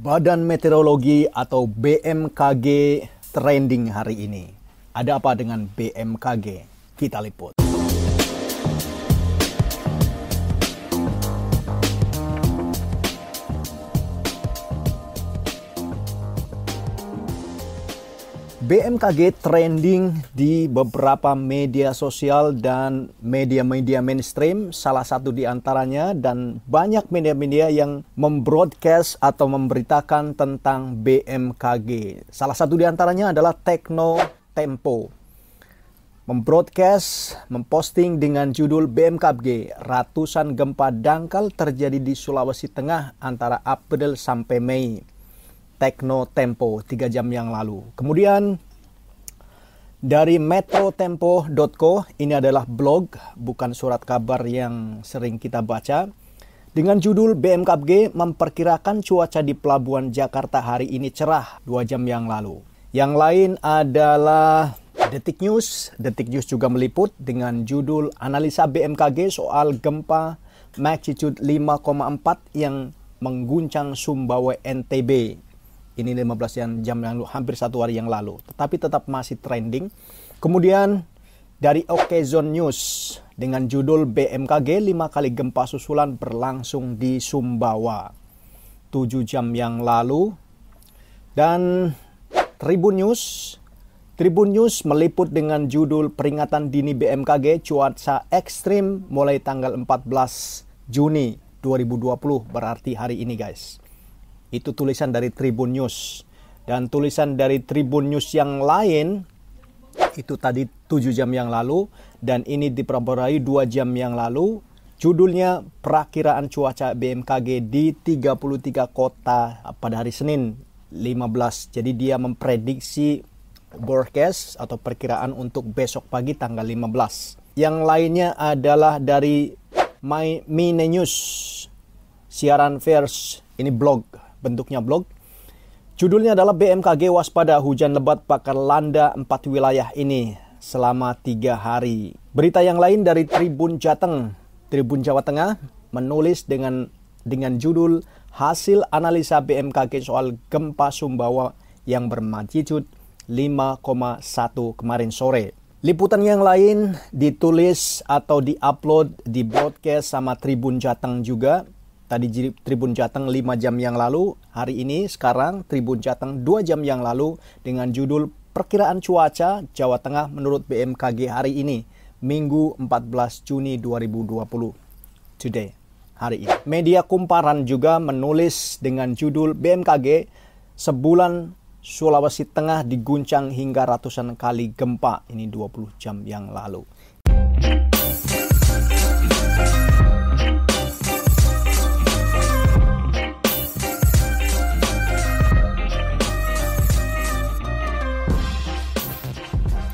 Badan Meteorologi atau BMKG trending hari ini. Ada apa dengan BMKG? Kita liput. BMKG trending di beberapa media sosial dan media-media mainstream, salah satu di antaranya dan banyak media-media yang membroadcast atau memberitakan tentang BMKG. Salah satu di antaranya adalah Tekno Tempo. Membroadcast, memposting dengan judul BMKG, ratusan gempa dangkal terjadi di Sulawesi Tengah antara April sampai Mei. Tekno Tempo 3 jam yang lalu. Kemudian dari metrotempo.co ini adalah blog bukan surat kabar yang sering kita baca dengan judul BMKG memperkirakan cuaca di pelabuhan Jakarta hari ini cerah 2 jam yang lalu. Yang lain adalah Detik News. Detik News juga meliput dengan judul analisa BMKG soal gempa magnitude 5,4 yang mengguncang Sumbawa NTB ini 15 jam yang lalu hampir satu hari yang lalu. Tetapi tetap masih trending. Kemudian dari Okezone News dengan judul BMKG 5 kali gempa susulan berlangsung di Sumbawa. 7 jam yang lalu. Dan Tribun News Tribun News meliput dengan judul peringatan dini BMKG cuaca ekstrim mulai tanggal 14 Juni 2020 berarti hari ini guys. Itu tulisan dari Tribun News. Dan tulisan dari Tribun News yang lain itu tadi 7 jam yang lalu dan ini diperborai 2 jam yang lalu. Judulnya Perakiraan Cuaca BMKG di 33 kota pada hari Senin 15. Jadi dia memprediksi forecast atau perkiraan untuk besok pagi tanggal 15. Yang lainnya adalah dari My Mine News siaran vers ini blog bentuknya blog. Judulnya adalah BMKG waspada hujan lebat pakar landa empat wilayah ini selama tiga hari. Berita yang lain dari Tribun Jateng, Tribun Jawa Tengah menulis dengan dengan judul hasil analisa BMKG soal gempa Sumbawa yang bermagnitude 5,1 kemarin sore. Liputan yang lain ditulis atau diupload di broadcast sama Tribun Jateng juga Tadi Tribun Jateng 5 jam yang lalu, hari ini sekarang Tribun Jateng 2 jam yang lalu dengan judul Perkiraan Cuaca Jawa Tengah menurut BMKG hari ini, Minggu 14 Juni 2020. Today, hari ini. Media Kumparan juga menulis dengan judul BMKG sebulan Sulawesi Tengah diguncang hingga ratusan kali gempa. Ini 20 jam yang lalu.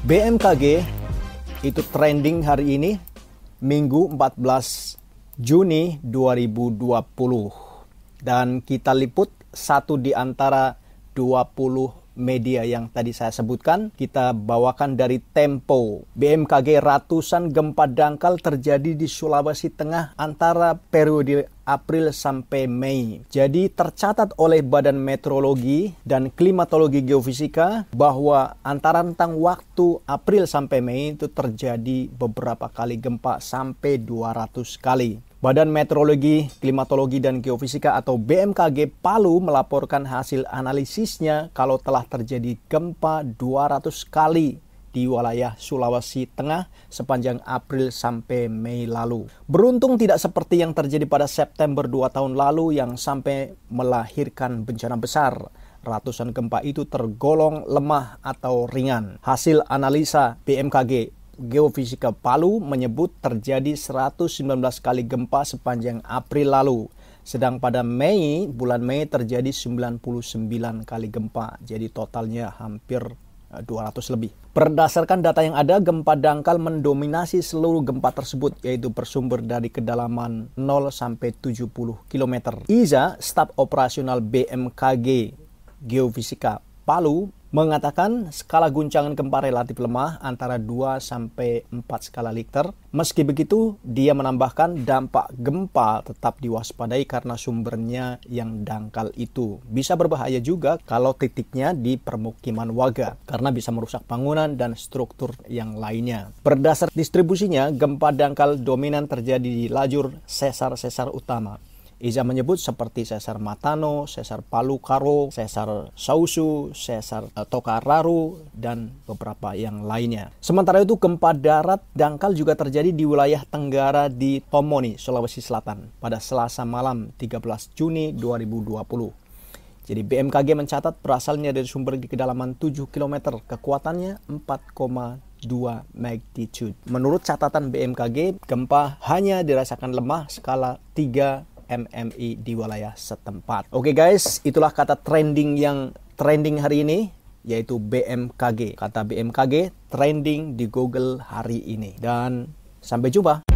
BMKG itu trending hari ini Minggu 14 Juni 2020 dan kita liput satu di antara 20 media yang tadi saya sebutkan, kita bawakan dari Tempo. BMKG ratusan gempa dangkal terjadi di Sulawesi Tengah antara periode April sampai Mei. Jadi tercatat oleh Badan Meteorologi dan Klimatologi Geofisika bahwa antara rentang waktu April sampai Mei itu terjadi beberapa kali gempa sampai 200 kali. Badan Meteorologi, Klimatologi, dan Geofisika atau BMKG Palu melaporkan hasil analisisnya kalau telah terjadi gempa 200 kali di wilayah Sulawesi Tengah sepanjang April sampai Mei lalu. Beruntung tidak seperti yang terjadi pada September 2 tahun lalu yang sampai melahirkan bencana besar ratusan gempa itu tergolong lemah atau ringan. Hasil analisa BMKG Geofisika Palu menyebut terjadi 119 kali gempa sepanjang April lalu. Sedang pada Mei, bulan Mei terjadi 99 kali gempa. Jadi totalnya hampir 200 eh, lebih. Berdasarkan data yang ada, gempa dangkal mendominasi seluruh gempa tersebut, yaitu bersumber dari kedalaman 0 sampai 70 km. Iza, staf operasional BMKG Geofisika Palu, mengatakan skala guncangan gempa relatif lemah antara 2 sampai 4 skala Richter. Meski begitu, dia menambahkan dampak gempa tetap diwaspadai karena sumbernya yang dangkal itu. Bisa berbahaya juga kalau titiknya di permukiman warga karena bisa merusak bangunan dan struktur yang lainnya. Berdasar distribusinya, gempa dangkal dominan terjadi di lajur sesar-sesar utama. Iza menyebut seperti Caesar Matano, Caesar Palu Karo, Caesar Sausu, Caesar eh, Tokararu, dan beberapa yang lainnya. Sementara itu gempa darat dangkal juga terjadi di wilayah Tenggara di Tomoni, Sulawesi Selatan pada selasa malam 13 Juni 2020. Jadi BMKG mencatat berasalnya dari sumber di kedalaman 7 km, kekuatannya 4,2 magnitude. Menurut catatan BMKG, gempa hanya dirasakan lemah skala 3 MMI di wilayah setempat. Oke okay guys, itulah kata trending yang trending hari ini yaitu BMKG. Kata BMKG trending di Google hari ini. Dan sampai jumpa.